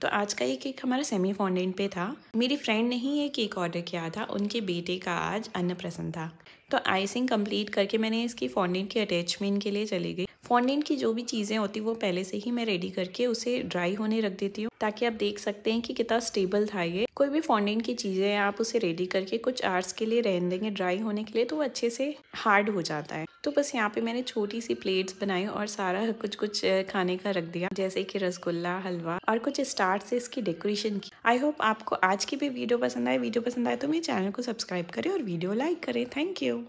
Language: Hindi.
तो आज का ये केक हमारा सेमी फॉन्डेंट पे था मेरी फ्रेंड ने ही ये केक ऑर्डर किया था उनके बेटे का आज अन्नप्रसन्न था तो आइसिंग कंप्लीट करके मैंने इसकी फॉन्डेंट की अटैचमेंट के लिए चली गई फॉन्डेंट की जो भी चीज़ें होती वो पहले से ही मैं रेडी करके उसे ड्राई होने रख देती हूँ ताकि आप देख सकते हैं कि कितना स्टेबल था ये कोई भी फॉन्डेंट की चीज़ें आप उसे रेडी करके कुछ आर्ट्स के लिए रहने देंगे ड्राई होने के लिए तो वो अच्छे से हार्ड हो जाता है तो बस यहाँ पे मैंने छोटी सी प्लेट्स बनाई और सारा कुछ कुछ खाने का रख दिया जैसे कि रसगुल्ला हलवा और कुछ स्टार्ट से इसकी डेकोरेशन की आई होप आपको आज की भी वीडियो पसंद आए वीडियो पसंद आए तो मेरे चैनल को सब्सक्राइब करें और वीडियो लाइक करें थैंक यू